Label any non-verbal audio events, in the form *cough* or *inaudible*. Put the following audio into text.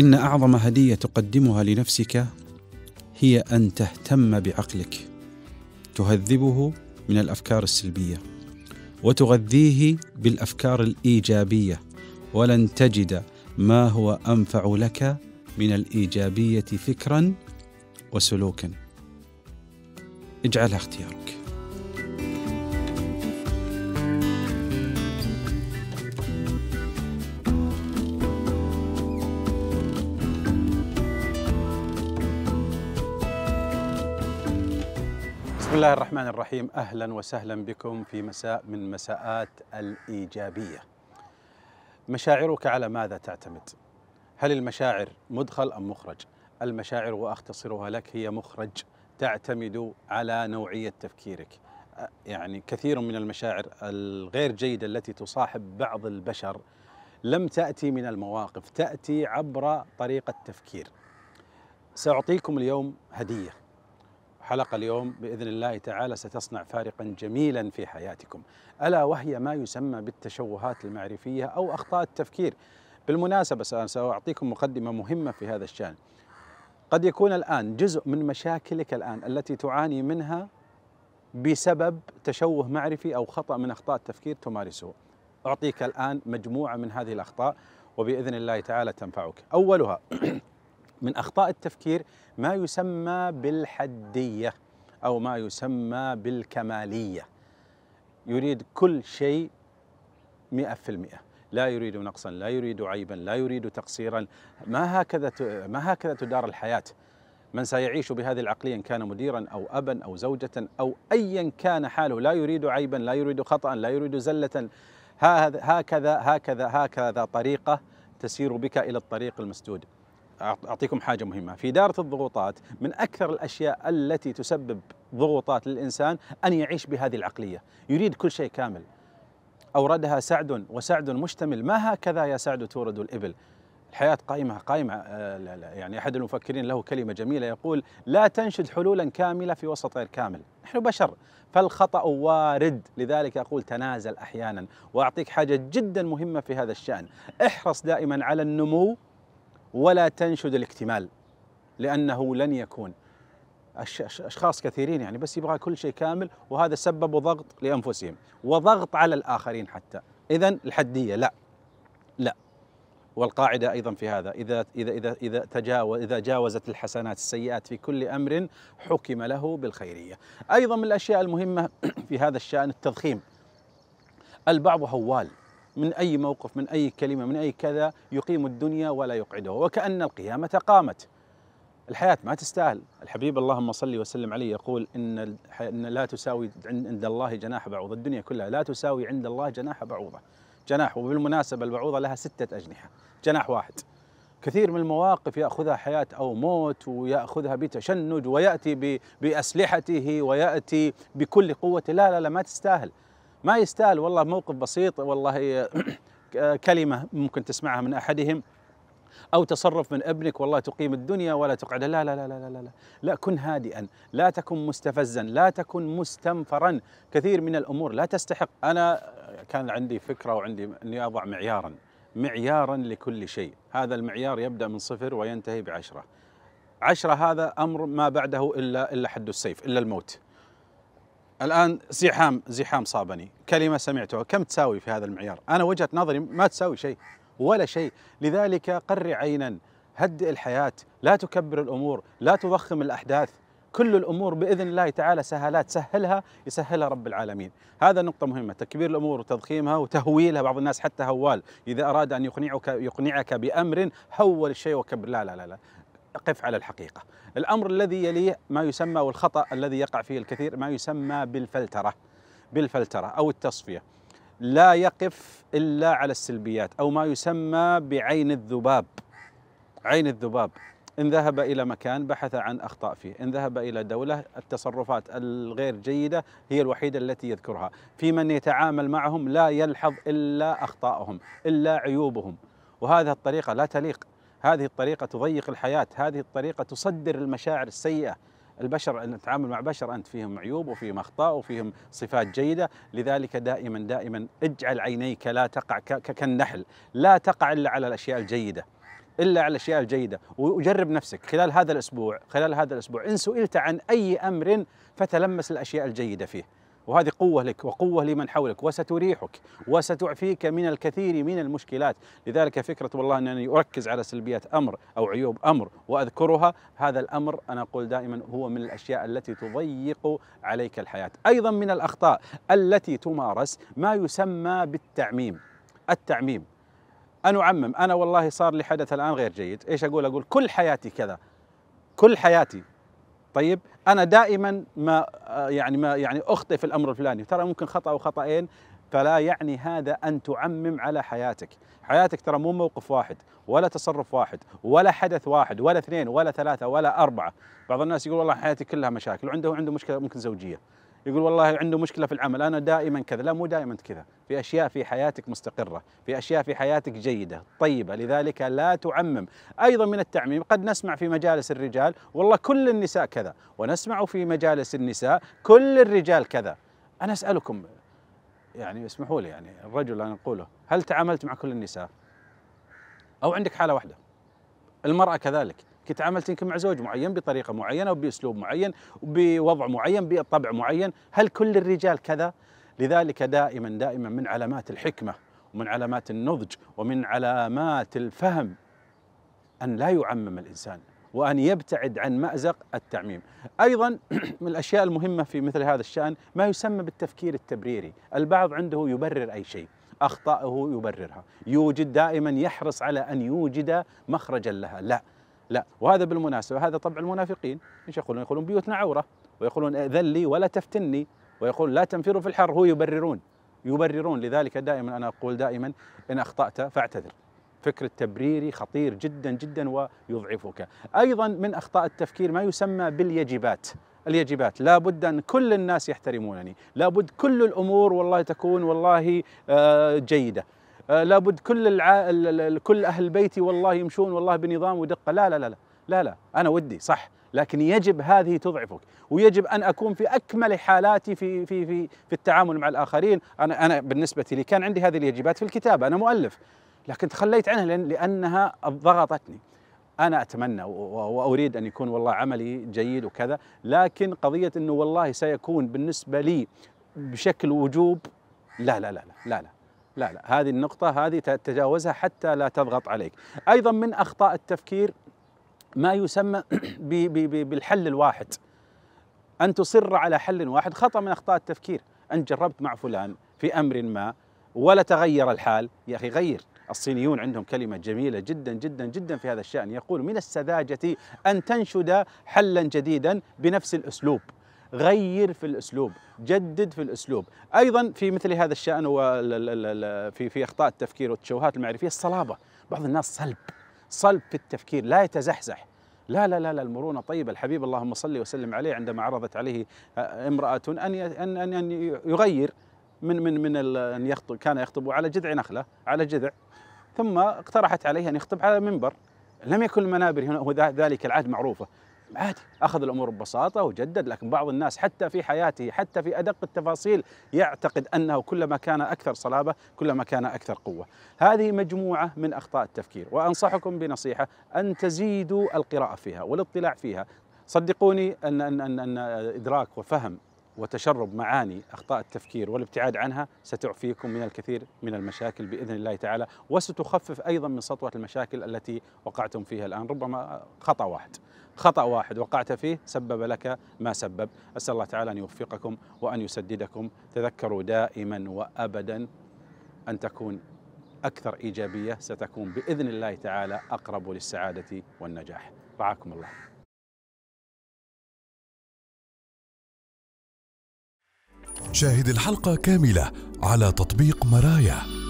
إن أعظم هدية تقدمها لنفسك هي أن تهتم بعقلك تهذبه من الأفكار السلبية وتغذيه بالأفكار الإيجابية ولن تجد ما هو أنفع لك من الإيجابية فكرا وسلوكا اجعلها اختيارك بسم الله الرحمن الرحيم اهلا وسهلا بكم في مساء من مساءات الايجابيه. مشاعرك على ماذا تعتمد؟ هل المشاعر مدخل ام مخرج؟ المشاعر واختصرها لك هي مخرج تعتمد على نوعيه تفكيرك. يعني كثير من المشاعر الغير جيده التي تصاحب بعض البشر لم تاتي من المواقف، تاتي عبر طريقه تفكير. ساعطيكم اليوم هديه حلقة اليوم بإذن الله تعالى ستصنع فارقا جميلا في حياتكم ألا وهي ما يسمى بالتشوهات المعرفية أو أخطاء التفكير بالمناسبة سأعطيكم مقدمة مهمة في هذا الشأن قد يكون الآن جزء من مشاكلك الآن التي تعاني منها بسبب تشوه معرفي أو خطأ من أخطاء التفكير تمارسه أعطيك الآن مجموعة من هذه الأخطاء وبإذن الله تعالى تنفعك أولها من اخطاء التفكير ما يسمى بالحديه او ما يسمى بالكماليه يريد كل شيء 100% لا يريد نقصا لا يريد عيبا لا يريد تقصيرا ما هكذا ما هكذا تدار الحياه من سيعيش بهذه العقلية إن كان مديرا أو أبا أو زوجة أو أيا كان حاله لا يريد عيبا لا يريد خطأ لا يريد زلة هكذا هكذا هكذا طريقة تسير بك إلى الطريق المسدود أعطيكم حاجة مهمة في إدارة الضغوطات من أكثر الأشياء التي تسبب ضغوطات للإنسان أن يعيش بهذه العقلية يريد كل شيء كامل أوردها سعد وسعد مشتمل ما هكذا يا سعد تورد الإبل الحياة قائمة قائمة آه، يعني أحد المفكرين له كلمة جميلة يقول لا تنشد حلولا كاملة في وسط غير كامل نحن بشر فالخطأ وارد لذلك أقول تنازل أحيانا وأعطيك حاجة جدا مهمة في هذا الشأن احرص دائما على النمو ولا تنشد الاكتمال لأنه لن يكون أشخاص كثيرين يعني بس يبغى كل شيء كامل وهذا سبب ضغط لأنفسهم وضغط على الآخرين حتى إذا الحدية لا لا والقاعدة أيضا في هذا إذا إذا إذا إذا تجاوز إذا جاوزت الحسنات السيئات في كل أمر حكم له بالخيرية. أيضا من الأشياء المهمة في هذا الشأن التضخيم. البعض هوال من أي موقف من أي كلمة من أي كذا يقيم الدنيا ولا يقعدها وكأن القيامة قامت الحياة ما تستاهل الحبيب اللهم صل وسلم عليه يقول إن, إن لا تساوي عند الله جناح بعوضة الدنيا كلها لا تساوي عند الله جناح بعوضة جناح وبالمناسبة البعوضة لها ستة أجنحة جناح واحد كثير من المواقف ياخذها حياه او موت وياخذها بتشنج وياتي باسلحته وياتي بكل قوته لا لا لا ما تستاهل ما يستاهل والله موقف بسيط والله *clears throat* كلمة ممكن تسمعها من أحدهم أو تصرف من ابنك والله تقيم الدنيا ولا تقعد لا لا لا لا لا لا لا كن هادئا لا تكن مستفزا لا تكن مستنفرا كثير من الأمور لا تستحق أنا كان عندي فكرة وعندي أني أضع معيارا معيارا لكل شيء هذا المعيار يبدأ من صفر وينتهي بعشرة عشرة هذا أمر ما بعده إلا إلا حد السيف إلا الموت الآن زحام زحام صابني كلمة سمعتها كم تساوي في هذا المعيار أنا وجهة نظري ما تساوي شيء ولا شيء لذلك قر عينا هدئ الحياة لا تكبر الأمور لا تضخم الأحداث كل الأمور بإذن الله تعالى سهلات سهلها يسهلها رب العالمين هذا نقطة مهمة تكبير الأمور وتضخيمها وتهويلها بعض الناس حتى هوال إذا أراد أن يقنعك, يقنعك بأمر هول الشيء وكبر لا لا لا, لا. قف على الحقيقة الأمر الذي يليه ما يسمى والخطأ الذي يقع فيه الكثير ما يسمى بالفلترة بالفلترة أو التصفية لا يقف إلا على السلبيات أو ما يسمى بعين الذباب عين الذباب إن ذهب إلى مكان بحث عن أخطاء فيه إن ذهب إلى دولة التصرفات الغير جيدة هي الوحيدة التي يذكرها في من يتعامل معهم لا يلحظ إلا أخطائهم إلا عيوبهم وهذه الطريقة لا تليق هذه الطريقة تضيق الحياة هذه الطريقة تصدر المشاعر السيئة البشر نتعامل مع بشر أنت فيهم عيوب وفيهم أخطاء وفيهم صفات جيدة لذلك دائما دائما اجعل عينيك لا تقع كالنحل لا تقع إلا على الأشياء الجيدة الا على الاشياء الجيده وجرب نفسك خلال هذا الاسبوع خلال هذا الاسبوع ان سئلت عن اي امر فتلمس الاشياء الجيده فيه وهذه قوة لك وقوة لمن حولك وستريحك وستعفيك من الكثير من المشكلات لذلك فكرة والله أنني أركز على سلبيات أمر أو عيوب أمر وأذكرها هذا الأمر أنا أقول دائما هو من الأشياء التي تضيق عليك الحياة أيضا من الأخطاء التي تمارس ما يسمى بالتعميم التعميم أنا أعمم أنا والله صار لي حدث الآن غير جيد إيش أقول أقول كل حياتي كذا كل حياتي طيب انا دائما ما يعني ما يعني اخطئ في الامر الفلاني ترى ممكن خطا او خطأين فلا يعني هذا ان تعمم على حياتك حياتك ترى مو موقف واحد ولا تصرف واحد ولا حدث واحد ولا اثنين ولا ثلاثه ولا اربعه بعض الناس يقول والله حياتي كلها مشاكل وعنده عنده مشكله ممكن زوجيه يقول والله عنده مشكله في العمل انا دائما كذا لا مو دائما كذا في اشياء في حياتك مستقره في اشياء في حياتك جيده طيبه لذلك لا تعمم ايضا من التعميم قد نسمع في مجالس الرجال والله كل النساء كذا ونسمع في مجالس النساء كل الرجال كذا انا اسالكم يعني اسمحوا لي يعني الرجل انا اقوله هل تعاملت مع كل النساء او عندك حاله واحده المراه كذلك كنت عملت يمكن مع زوج معين بطريقه معينه وباسلوب معين وبوضع معين بطبع معين هل كل الرجال كذا لذلك دائما دائما من علامات الحكمه ومن علامات النضج ومن علامات الفهم ان لا يعمم الانسان وان يبتعد عن مازق التعميم. ايضا *clears throat* من الاشياء المهمه في مثل هذا الشان ما يسمى بالتفكير التبريري، البعض عنده يبرر اي شيء، اخطائه يبررها، يوجد دائما يحرص على ان يوجد مخرجا لها، لا، لا وهذا بالمناسبة هذا طبع المنافقين ايش يقولون يقولون بيوتنا عورة ويقولون لي ولا تفتني ويقول لا تنفروا في الحر هو يبررون يبررون لذلك دائما أنا أقول دائما إن أخطأت فاعتذر فكر التبريري خطير جدا جدا ويضعفك أيضا من أخطاء التفكير ما يسمى باليجبات اليجبات لا بد أن كل الناس يحترمونني لا بد كل الأمور والله تكون والله آه، جيدة آه، لابد كل الع... كل اهل بيتي والله يمشون والله بنظام ودقه لا لا لا لا لا لا انا ودي صح لكن يجب هذه تضعفك ويجب ان اكون في اكمل حالاتي في في في في التعامل مع الاخرين انا انا بالنسبه لي كان عندي هذه الواجبات في الكتاب انا مؤلف لكن تخليت عنها لانها ضغطتني انا اتمنى واريد ان يكون والله عملي جيد وكذا لكن قضيه انه والله سيكون بالنسبه لي بشكل وجوب لا لا لا لا لا, لا. لا لا هذه النقطة هذه تتجاوزها حتى لا تضغط عليك أيضا من أخطاء التفكير ما يسمى بي بي بي بالحل الواحد أن تصر على حل واحد خطأ من أخطاء التفكير أنت جربت مع فلان في أمر ما ولا تغير الحال يا أخي غير الصينيون عندهم كلمة جميلة جدا جدا جدا في هذا الشأن يقول من السذاجة أن تنشد حلا جديدا بنفس الأسلوب غير في الاسلوب جدد في الاسلوب ايضا في مثل هذا الشان وفي في اخطاء التفكير والتشوهات المعرفيه الصلابه بعض الناس صلب صلب في التفكير لا يتزحزح لا لا لا لا المرونه طيبه الحبيب اللهم صل وسلم عليه عندما عرضت عليه آه، امراه ان ان ان, أن يغير من من من ان يخطب كان يخطب على جذع نخله على جذع ثم اقترحت عليه ان يخطب على منبر لم يكن المنابر هنا ذلك العهد معروفه عادي اخذ الامور ببساطه وجدد لكن بعض الناس حتى في حياته حتى في ادق التفاصيل يعتقد انه كلما كان اكثر صلابه كلما كان اكثر قوه. هذه مجموعه من اخطاء التفكير وانصحكم بنصيحه ان تزيدوا القراءه فيها والاطلاع فيها. صدقوني ان ان ان, أن ادراك وفهم وتشرب معاني أخطاء التفكير والابتعاد عنها ستعفيكم من الكثير من المشاكل بإذن الله تعالى وستخفف أيضا من سطوة المشاكل التي وقعتم فيها الآن ربما خطأ واحد خطأ واحد وقعت فيه سبب لك ما سبب أسأل الله تعالى أن يوفقكم وأن يسددكم تذكروا دائما وأبدا أن تكون أكثر إيجابية ستكون بإذن الله تعالى أقرب للسعادة والنجاح رعاكم الله شاهد الحلقة كاملة على تطبيق مرايا